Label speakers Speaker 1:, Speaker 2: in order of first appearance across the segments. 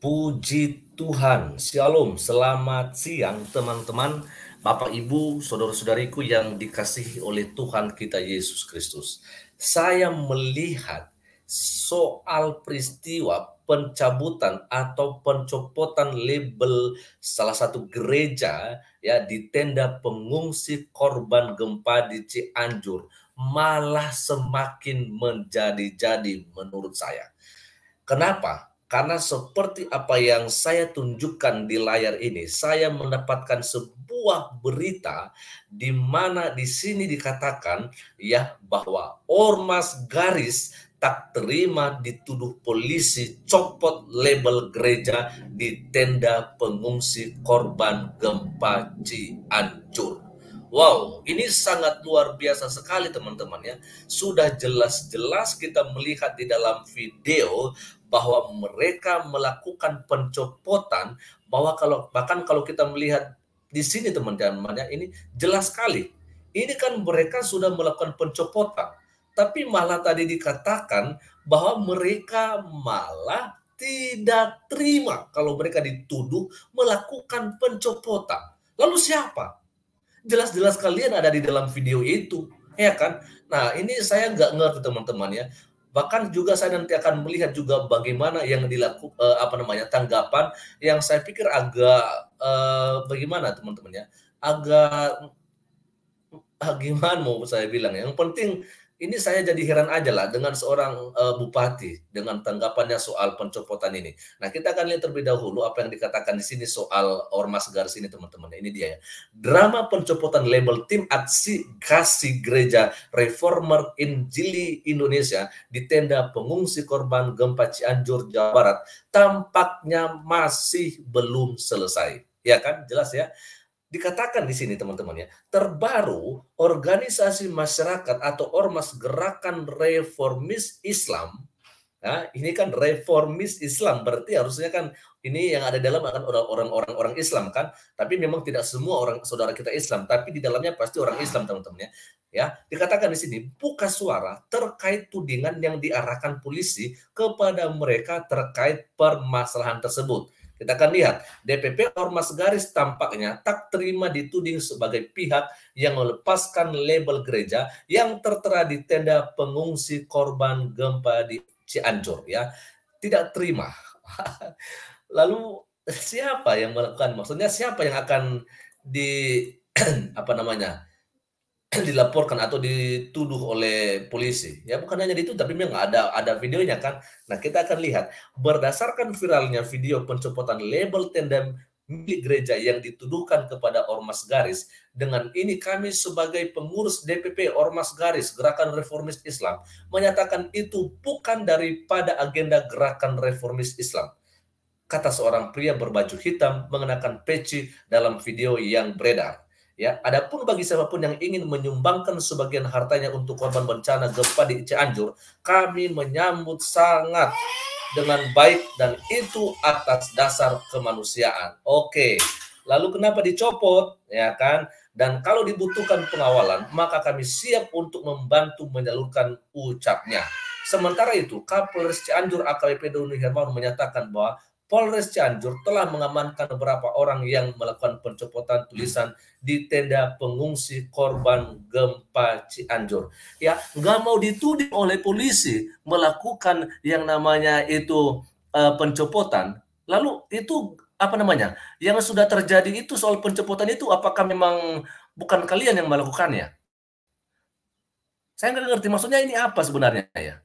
Speaker 1: Puji Tuhan, Shalom, selamat siang teman-teman, Bapak Ibu, Saudara-saudariku yang dikasihi oleh Tuhan kita Yesus Kristus. Saya melihat soal peristiwa pencabutan atau pencopotan label salah satu gereja ya di tenda pengungsi korban gempa di Cianjur malah semakin menjadi-jadi menurut saya. Kenapa? Karena seperti apa yang saya tunjukkan di layar ini, saya mendapatkan sebuah berita di mana di sini dikatakan ya bahwa ormas garis tak terima dituduh polisi copot label gereja di tenda pengungsi korban gempa Cianjur. Wow, ini sangat luar biasa sekali teman-teman ya. Sudah jelas-jelas kita melihat di dalam video bahwa mereka melakukan pencopotan bahwa kalau bahkan kalau kita melihat di sini teman-teman ya ini jelas sekali. Ini kan mereka sudah melakukan pencopotan. Tapi malah tadi dikatakan bahwa mereka malah tidak terima kalau mereka dituduh melakukan pencopotan. Lalu siapa? Jelas-jelas kalian ada di dalam video itu, ya kan? Nah, ini saya nggak ngerti teman-teman ya. Bahkan juga saya nanti akan melihat juga bagaimana yang dilaku eh, apa namanya tanggapan yang saya pikir agak eh, bagaimana teman-teman ya, agak bagaimana mau saya bilang ya. Yang penting ini saya jadi heran aja lah dengan seorang uh, bupati dengan tanggapannya soal pencopotan ini. Nah kita akan lihat terlebih dahulu apa yang dikatakan di sini soal ormas garis ini teman-teman. Ini dia ya. Drama pencopotan label tim aksi kasih gereja reformer Injili Indonesia di tenda pengungsi korban gempa Cianjur Jawa Barat tampaknya masih belum selesai. Ya kan jelas ya dikatakan di sini teman-teman ya, terbaru organisasi masyarakat atau ormas gerakan reformis Islam. Nah, ini kan reformis Islam berarti harusnya kan ini yang ada dalam akan orang-orang orang Islam kan, tapi memang tidak semua orang saudara kita Islam, tapi di dalamnya pasti orang Islam teman-teman ya. Ya, dikatakan di sini buka suara terkait tudingan yang diarahkan polisi kepada mereka terkait permasalahan tersebut kita akan lihat, DPP Ormas Garis tampaknya tak terima dituding sebagai pihak yang melepaskan label gereja yang tertera di tenda pengungsi korban gempa di Cianjur. ya Tidak terima. Lalu siapa yang melakukan? Maksudnya siapa yang akan di apa namanya dilaporkan atau dituduh oleh polisi. Ya bukan hanya itu, tapi memang ada ada videonya kan. Nah kita akan lihat berdasarkan viralnya video pencopotan label tenda milik gereja yang dituduhkan kepada ormas garis. Dengan ini kami sebagai pengurus DPP ormas garis Gerakan Reformis Islam menyatakan itu bukan daripada agenda Gerakan Reformis Islam kata seorang pria berbaju hitam mengenakan peci dalam video yang beredar. Ya, adapun bagi siapapun yang ingin menyumbangkan sebagian hartanya untuk korban bencana gempa di Cianjur, kami menyambut sangat dengan baik dan itu atas dasar kemanusiaan. Oke. Lalu kenapa dicopot? Ya kan? Dan kalau dibutuhkan pengawalan, maka kami siap untuk membantu menyalurkan ucapnya. Sementara itu, Kapolres Cianjur AKBP Doni Hermawan menyatakan bahwa Polres Cianjur telah mengamankan beberapa orang yang melakukan pencopotan tulisan di tenda pengungsi korban gempa Cianjur. Ya, nggak mau dituding oleh polisi melakukan yang namanya itu uh, pencopotan. Lalu itu apa namanya? Yang sudah terjadi itu soal pencopotan itu apakah memang bukan kalian yang melakukannya? Saya nggak ngerti maksudnya ini apa sebenarnya ya.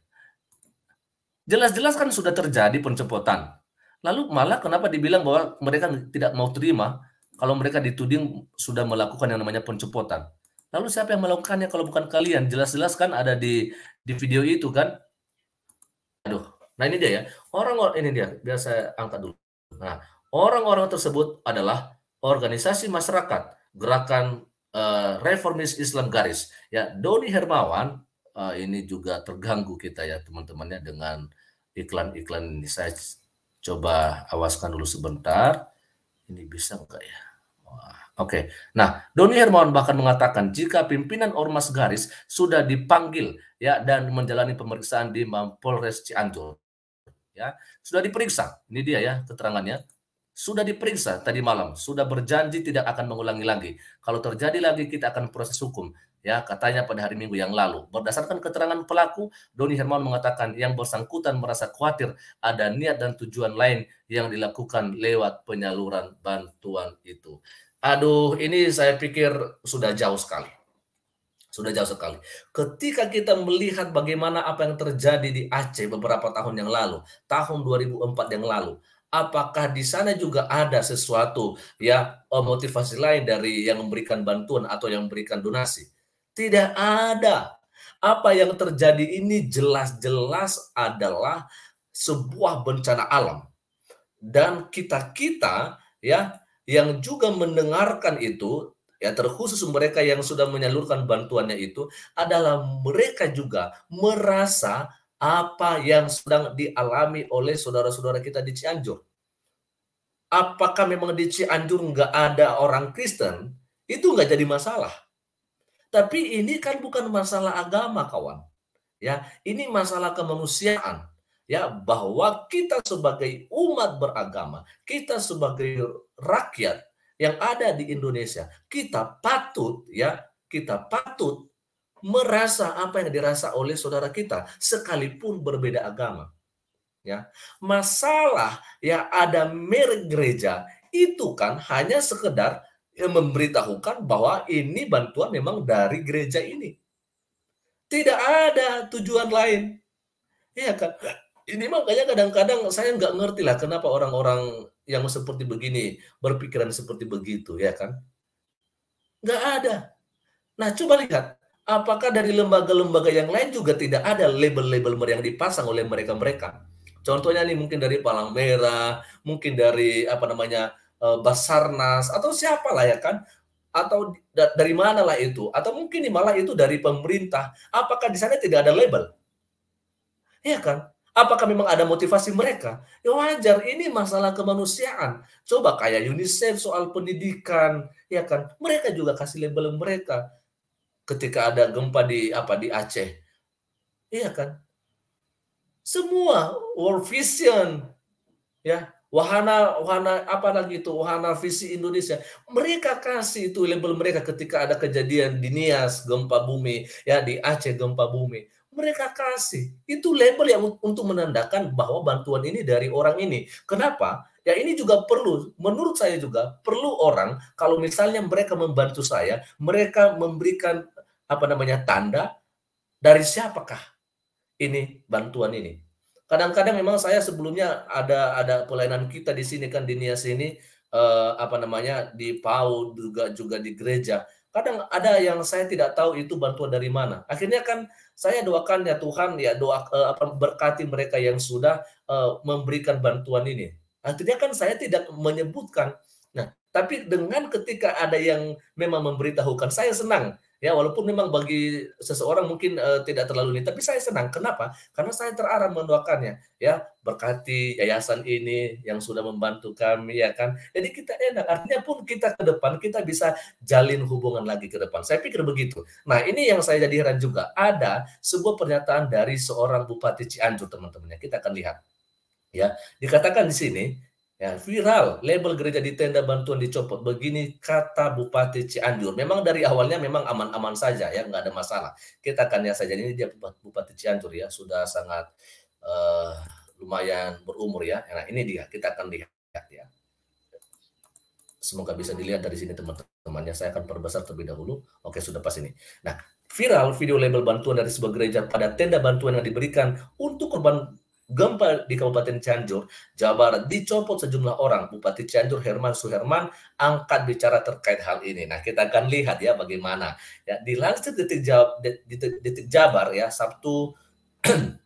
Speaker 1: Jelas-jelas kan sudah terjadi pencopotan Lalu malah kenapa dibilang bahwa mereka tidak mau terima kalau mereka dituding sudah melakukan yang namanya pencopotan? Lalu siapa yang melakukannya kalau bukan kalian? Jelas-jelas kan ada di di video itu kan. Aduh. Nah ini dia ya. Orang ini dia biar saya angkat dulu. Nah, orang-orang tersebut adalah organisasi masyarakat, gerakan uh, reformis Islam garis. Ya, Doni Hermawan uh, ini juga terganggu kita ya teman-temannya dengan iklan-iklan ini. Saya Coba awaskan dulu sebentar. Ini bisa enggak ya? Oke, okay. nah Doni Hermawan bahkan mengatakan jika pimpinan ormas garis sudah dipanggil ya dan menjalani pemeriksaan di Mapolres Cianjur, ya sudah diperiksa. Ini dia ya keterangannya. Sudah diperiksa tadi malam, sudah berjanji tidak akan mengulangi lagi. Kalau terjadi lagi kita akan proses hukum ya katanya pada hari Minggu yang lalu. Berdasarkan keterangan pelaku, Doni Hermawan mengatakan yang bersangkutan merasa khawatir ada niat dan tujuan lain yang dilakukan lewat penyaluran bantuan itu. Aduh, ini saya pikir sudah jauh sekali. Sudah jauh sekali. Ketika kita melihat bagaimana apa yang terjadi di Aceh beberapa tahun yang lalu, tahun 2004 yang lalu, apakah di sana juga ada sesuatu ya eh, motivasi lain dari yang memberikan bantuan atau yang memberikan donasi? Tidak ada. Apa yang terjadi ini jelas-jelas adalah sebuah bencana alam. Dan kita-kita ya yang juga mendengarkan itu ya terkhusus mereka yang sudah menyalurkan bantuannya itu adalah mereka juga merasa apa yang sedang dialami oleh saudara-saudara kita di Cianjur. Apakah memang di Cianjur nggak ada orang Kristen? Itu nggak jadi masalah. Tapi ini kan bukan masalah agama, kawan. Ya, ini masalah kemanusiaan. Ya, bahwa kita sebagai umat beragama, kita sebagai rakyat yang ada di Indonesia, kita patut ya, kita patut merasa apa yang dirasa oleh saudara kita sekalipun berbeda agama. Ya. Masalah yang ada merek gereja itu kan hanya sekedar memberitahukan bahwa ini bantuan memang dari gereja ini. Tidak ada tujuan lain. Iya kan? Ini makanya kadang-kadang saya nggak ngerti lah kenapa orang-orang yang seperti begini berpikiran seperti begitu, ya kan? Nggak ada. Nah, coba lihat. Apakah dari lembaga-lembaga yang lain juga tidak ada label-label yang dipasang oleh mereka-mereka? Contohnya nih mungkin dari Palang Merah, mungkin dari apa namanya Eh, Basarnas atau siapa lah ya kan atau da dari mana lah itu atau mungkin malah itu dari pemerintah apakah di sana tidak ada label ya kan apakah memang ada motivasi mereka ya wajar ini masalah kemanusiaan coba kayak UNICEF soal pendidikan ya kan mereka juga kasih label mereka ketika ada gempa di apa di Aceh iya kan semua World Vision ya wahana wahana apa lagi itu wahana visi Indonesia mereka kasih itu label mereka ketika ada kejadian di Nias gempa bumi ya di Aceh gempa bumi mereka kasih itu label yang untuk menandakan bahwa bantuan ini dari orang ini kenapa ya ini juga perlu menurut saya juga perlu orang kalau misalnya mereka membantu saya mereka memberikan apa namanya tanda dari siapakah ini bantuan ini kadang-kadang memang saya sebelumnya ada ada pelayanan kita di sini kan di Nias ini eh, apa namanya di PAU juga juga di gereja kadang ada yang saya tidak tahu itu bantuan dari mana. Akhirnya kan saya doakan ya Tuhan ya doa eh, apa berkati mereka yang sudah eh, memberikan bantuan ini. Akhirnya kan saya tidak menyebutkan. Nah, tapi dengan ketika ada yang memang memberitahukan, saya senang. Ya, walaupun memang bagi seseorang mungkin uh, tidak terlalu ini, tapi saya senang. Kenapa? Karena saya terarah mendoakannya. Ya, berkati yayasan ini yang sudah membantu kami, ya kan. Jadi kita enak. Artinya pun kita ke depan kita bisa jalin hubungan lagi ke depan. Saya pikir begitu. Nah, ini yang saya jadi heran juga. Ada sebuah pernyataan dari seorang bupati Cianjur, teman-temannya. Kita akan lihat. Ya, dikatakan di sini Ya, viral, label gereja di tenda bantuan dicopot. Begini kata Bupati Cianjur. Memang dari awalnya memang aman-aman saja ya, nggak ada masalah. Kita akan lihat saja ini dia Bupati Cianjur ya, sudah sangat uh, lumayan berumur ya. Nah, ini dia, kita akan lihat ya. Semoga bisa dilihat dari sini teman-temannya. Saya akan perbesar terlebih dahulu. Oke, sudah pas ini. Nah, viral video label bantuan dari sebuah gereja pada tenda bantuan yang diberikan untuk korban Gempa di Kabupaten Cianjur, Jawa Barat dicopot sejumlah orang. Bupati Cianjur Herman Suherman angkat bicara terkait hal ini. Nah, kita akan lihat ya bagaimana. Ya, dilansir detik, detik, detik Jabar ya Sabtu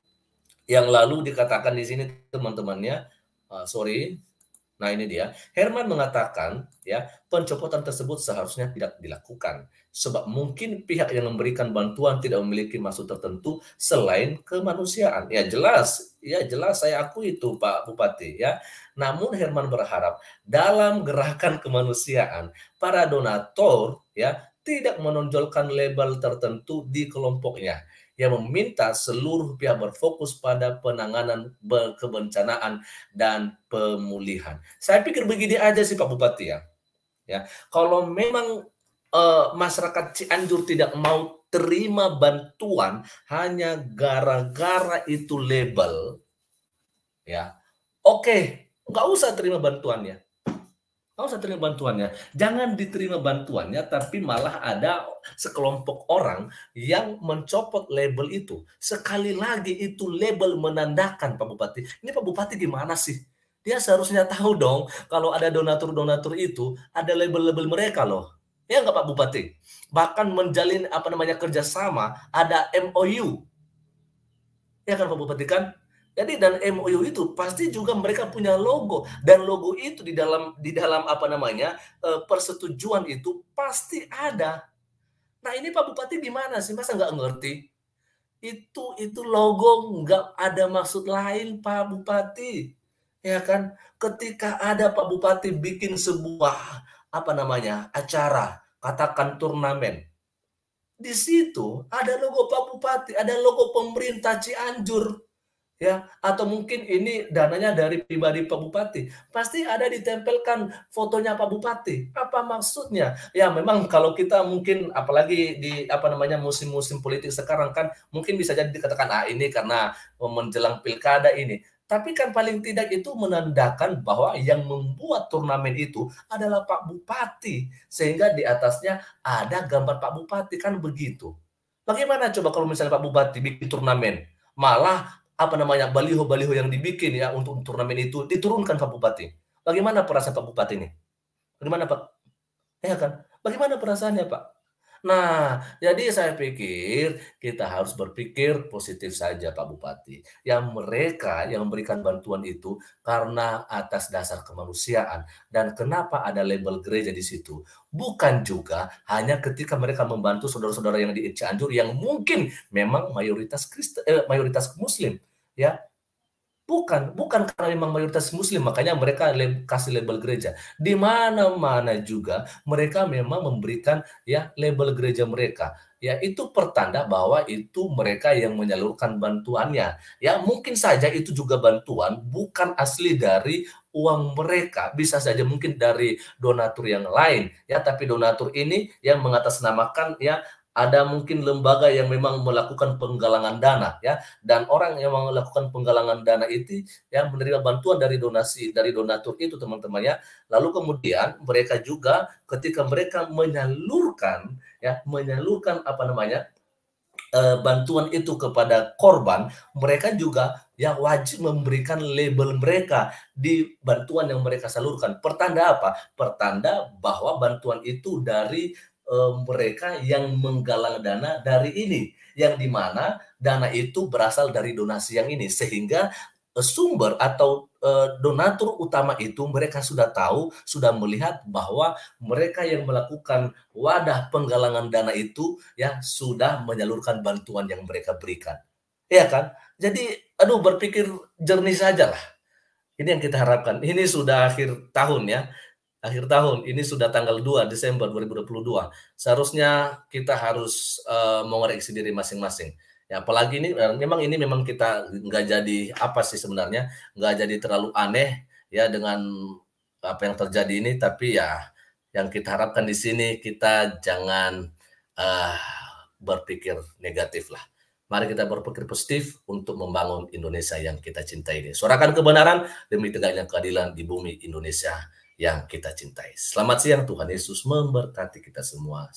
Speaker 1: yang lalu dikatakan di sini teman-temannya, uh, sorry, Nah ini dia, Herman mengatakan ya pencopotan tersebut seharusnya tidak dilakukan sebab mungkin pihak yang memberikan bantuan tidak memiliki maksud tertentu selain kemanusiaan. Ya jelas, ya jelas saya aku itu Pak Bupati ya. Namun Herman berharap dalam gerakan kemanusiaan para donator, ya tidak menonjolkan label tertentu di kelompoknya yang meminta seluruh pihak berfokus pada penanganan kebencanaan dan pemulihan. Saya pikir begini aja sih Pak Bupati ya. Ya, kalau memang uh, masyarakat Cianjur tidak mau terima bantuan hanya gara-gara itu label ya. Oke, okay, nggak usah terima bantuannya. Kalau saya terima bantuannya, jangan diterima bantuannya, tapi malah ada sekelompok orang yang mencopot label itu. Sekali lagi itu label menandakan Pak Bupati. Ini Pak Bupati di mana sih? Dia seharusnya tahu dong kalau ada donatur-donatur itu ada label-label mereka loh. Ya enggak Pak Bupati? Bahkan menjalin apa namanya kerjasama, ada MOU. Ya kan Pak Bupati kan? Jadi dan MOU itu pasti juga mereka punya logo dan logo itu di dalam di dalam apa namanya eh, persetujuan itu pasti ada. Nah ini Pak Bupati gimana sih masa nggak ngerti? Itu itu logo nggak ada maksud lain Pak Bupati ya kan? Ketika ada Pak Bupati bikin sebuah apa namanya acara katakan turnamen di situ ada logo Pak Bupati, ada logo pemerintah Cianjur, ya atau mungkin ini dananya dari pribadi Pak Bupati pasti ada ditempelkan fotonya Pak Bupati apa maksudnya ya memang kalau kita mungkin apalagi di apa namanya musim-musim politik sekarang kan mungkin bisa jadi dikatakan ah ini karena menjelang pilkada ini tapi kan paling tidak itu menandakan bahwa yang membuat turnamen itu adalah Pak Bupati. Sehingga di atasnya ada gambar Pak Bupati, kan begitu. Bagaimana coba kalau misalnya Pak Bupati bikin turnamen, malah apa namanya baliho-baliho yang dibikin ya untuk turnamen itu diturunkan Pak Bupati. Bagaimana perasaan Pak Bupati ini? Bagaimana Pak? Ya kan? Bagaimana perasaannya Pak? Nah, jadi saya pikir kita harus berpikir positif saja Pak Bupati. Yang mereka yang memberikan bantuan itu karena atas dasar kemanusiaan dan kenapa ada label gereja di situ. Bukan juga hanya ketika mereka membantu saudara-saudara yang di Cianjur yang mungkin memang mayoritas Kristen, eh, mayoritas Muslim ya bukan bukan karena memang mayoritas muslim makanya mereka lem, kasih label gereja di mana mana juga mereka memang memberikan ya label gereja mereka ya itu pertanda bahwa itu mereka yang menyalurkan bantuannya ya mungkin saja itu juga bantuan bukan asli dari uang mereka bisa saja mungkin dari donatur yang lain ya tapi donatur ini yang mengatasnamakan ya ada mungkin lembaga yang memang melakukan penggalangan dana ya dan orang yang melakukan penggalangan dana itu yang menerima bantuan dari donasi dari donatur itu teman-teman ya lalu kemudian mereka juga ketika mereka menyalurkan ya menyalurkan apa namanya e, bantuan itu kepada korban mereka juga yang wajib memberikan label mereka di bantuan yang mereka salurkan pertanda apa pertanda bahwa bantuan itu dari Eh, mereka yang menggalang dana dari ini, yang dimana dana itu berasal dari donasi yang ini, sehingga eh, sumber atau eh, donatur utama itu mereka sudah tahu, sudah melihat bahwa mereka yang melakukan wadah penggalangan dana itu ya sudah menyalurkan bantuan yang mereka berikan. ya kan? Jadi aduh berpikir jernih saja lah. Ini yang kita harapkan. Ini sudah akhir tahun ya akhir tahun ini sudah tanggal 2 Desember 2022 seharusnya kita harus uh, mengoreksi diri masing-masing ya apalagi ini eh, memang ini memang kita nggak jadi apa sih sebenarnya nggak jadi terlalu aneh ya dengan apa yang terjadi ini tapi ya yang kita harapkan di sini kita jangan uh, berpikir negatif lah Mari kita berpikir positif untuk membangun Indonesia yang kita cintai ini. Suarakan kebenaran demi tegaknya keadilan di bumi Indonesia yang kita cintai. Selamat siang, Tuhan Yesus memberkati kita semua.